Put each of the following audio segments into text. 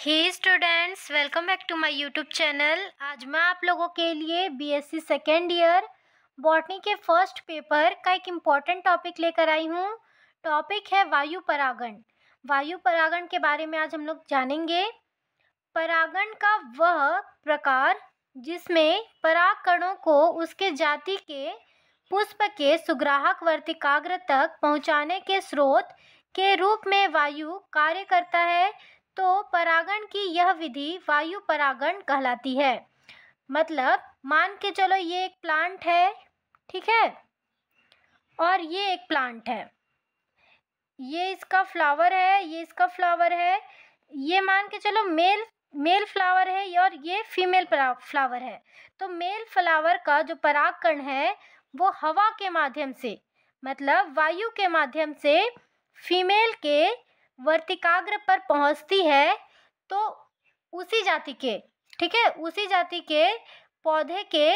hey students welcome back to my YouTube channel आज मैं आप लोगों के लिए बीएससी सेकेंड ईयर बॉटनी के फर्स्ट पेपर का एक इम्पॉर्टेंट टॉपिक लेकर आई हूँ टॉपिक है वायु परागण वायु परागण के बारे में आज हम लोग जानेंगे परागण का वह प्रकार जिसमें परागकणों को उसके जाति के पुष्प के सुग्राहक वर्तिकाग्र तक पहुँचाने के स्रोत के रूप में वायु कार्य करता है तो परागण की यह विधि वायु परागण कहलाती है मतलब मान के चलो ये एक प्लांट है ठीक है और ये एक प्लांट है ये इसका फ्लावर है ये इसका फ्लावर है ये मान के चलो मेल मेल फ्लावर है और ये फीमेल फ्लावर है तो मेल फ्लावर का जो परागकण है वो हवा के माध्यम से मतलब वायु के माध्यम से फीमेल के वर्तिकाग्र पर पहुंचती है तो उसी जाति के ठीक है उसी जाति के पौधे के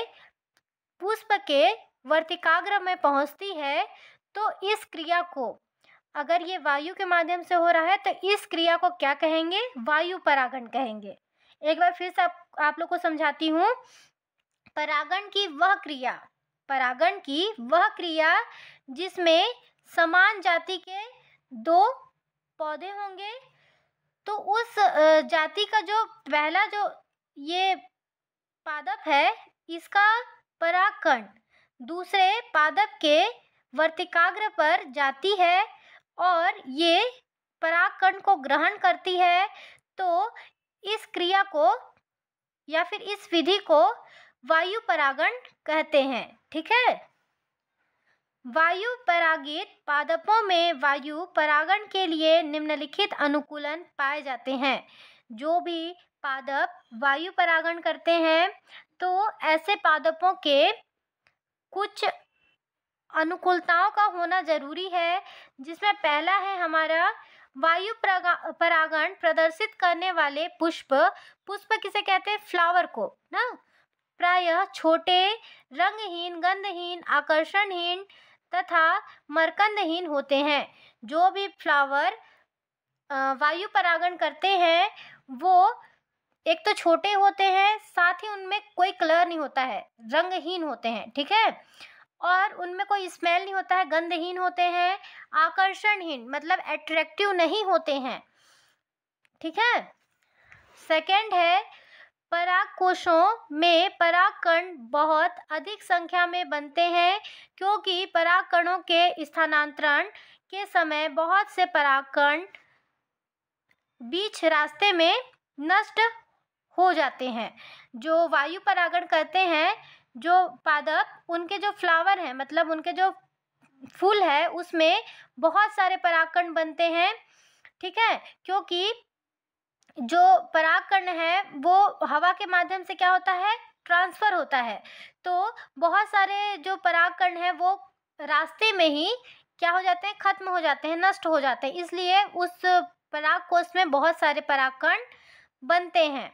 पुष्प के वर्तिकाग्र में पहुंचती है तो इस क्रिया को अगर ये वायु के माध्यम से हो रहा है तो इस क्रिया को क्या कहेंगे वायु परागण कहेंगे एक बार फिर से आप, आप लोग को समझाती हूँ परागण की वह क्रिया परागण की वह क्रिया जिसमें समान जाति के दो पौधे होंगे तो उस जाति का जो पहला जो ये पादप है इसका परागकण दूसरे पादप के वर्तिकाग्र पर जाती है और ये परागकण को ग्रहण करती है तो इस क्रिया को या फिर इस विधि को वायु परागण कहते हैं ठीक है वायु परागित पादपों में वायु परागण के लिए निम्नलिखित अनुकूलन पाए जाते हैं जो भी पादप वायु परागण करते हैं तो ऐसे पादपों के कुछ अनुकूलताओं का होना जरूरी है जिसमें पहला है हमारा वायु परागण प्रदर्शित करने वाले पुष्प पुष्प किसे कहते हैं फ्लावर को ना प्रायः छोटे रंगहीन गंधहीन आकर्षणहीन तथा मरकंदहीन होते हैं जो भी फ्लावर वायु परागण करते हैं वो एक तो छोटे होते हैं साथ ही उनमें कोई कलर नहीं होता है रंगहीन होते हैं ठीक है और उनमें कोई स्मेल नहीं होता है गंधहीन होते हैं आकर्षणहीन मतलब अट्रैक्टिव नहीं होते हैं ठीक है सेकंड है परागकोशों में परागकण बहुत अधिक संख्या में बनते हैं क्योंकि परागकणों के स्थानांतरण के समय बहुत से परागकण बीच रास्ते में नष्ट हो जाते हैं जो वायु परागण करते हैं जो पादप उनके जो फ्लावर हैं मतलब उनके जो फूल है उसमें बहुत सारे परागकण बनते हैं ठीक है क्योंकि जो परागकण है वो हवा के माध्यम से क्या होता है ट्रांसफ़र होता है तो बहुत सारे जो परागकण है वो रास्ते में ही क्या हो जाते हैं ख़त्म हो जाते हैं नष्ट हो जाते हैं इसलिए उस पराग कोष में बहुत सारे परागकण बनते हैं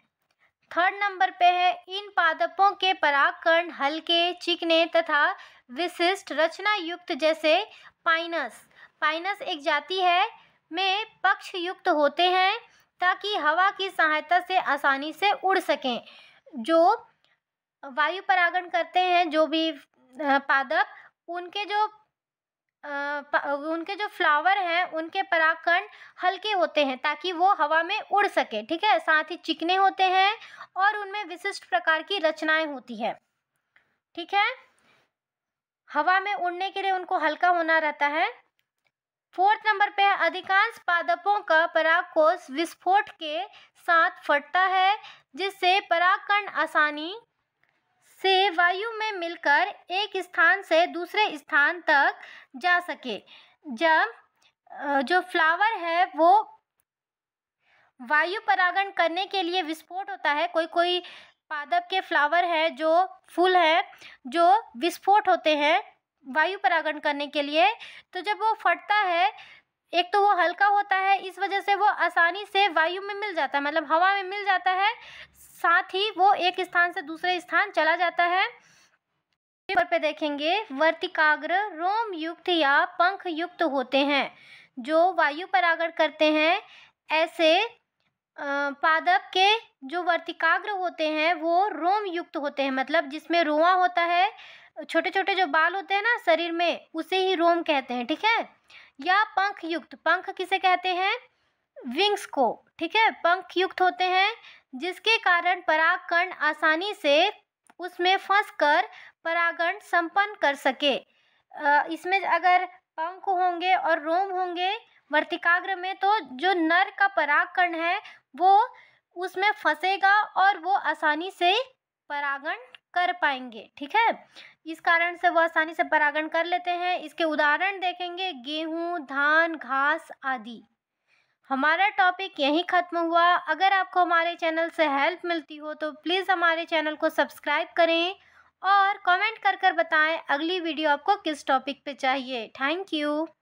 थर्ड नंबर पे है इन पादपों के परागकण हल्के चिकने तथा विशिष्ट रचना युक्त जैसे पाइनस पाइनस एक जाति है में पक्ष युक्त होते हैं ताकि हवा की सहायता से आसानी से उड़ सकें जो वायु परागण करते हैं जो भी पादप उनके जो आ, उनके जो फ्लावर हैं उनके परागकण हल्के होते हैं ताकि वो हवा में उड़ सके ठीक है साथ ही चिकने होते हैं और उनमें विशिष्ट प्रकार की रचनाएं होती है ठीक है हवा में उड़ने के लिए उनको हल्का होना रहता है फोर्थ नंबर पे अधिकांश पादपों का परागकोश विस्फोट के साथ फटता है जिससे परागकण आसानी से वायु में मिलकर एक स्थान से दूसरे स्थान तक जा सके जब जो फ्लावर है वो वायु परागण करने के लिए विस्फोट होता है कोई कोई पादप के फ्लावर है जो फूल है जो विस्फोट होते हैं वायु परागण करने के लिए तो जब वो फटता है एक तो वो हल्का होता है इस वजह से वो आसानी से वायु में मिल जाता है मतलब हवा में मिल जाता है साथ ही वो एक स्थान से दूसरे स्थान चला जाता है पर पे देखेंगे वर्तिकाग्र रोम युक्त या पंख युक्त होते हैं जो वायु परागण करते हैं ऐसे पादप के जो वर्तिकाग्र होते हैं वो रोम युक्त होते हैं मतलब जिसमें रोआ होता है छोटे छोटे जो बाल होते हैं ना शरीर में उसे ही रोम कहते हैं ठीक है या पंख युक्त पंख किसे कहते हैं विंग्स को ठीक है पंख युक्त होते हैं जिसके कारण परागकण आसानी से उसमें फंस कर परागण संपन्न कर सके इसमें अगर पंख होंगे और रोम होंगे वर्तिकाग्र में तो जो नर का परागकण है वो उसमें फंसेगा और वो आसानी से परागण कर पाएंगे ठीक है इस कारण से वह आसानी से परागण कर लेते हैं इसके उदाहरण देखेंगे गेहूँ धान घास आदि हमारा टॉपिक यहीं ख़त्म हुआ अगर आपको हमारे चैनल से हेल्प मिलती हो तो प्लीज़ हमारे चैनल को सब्सक्राइब करें और कमेंट कर कर बताएं अगली वीडियो आपको किस टॉपिक पे चाहिए थैंक यू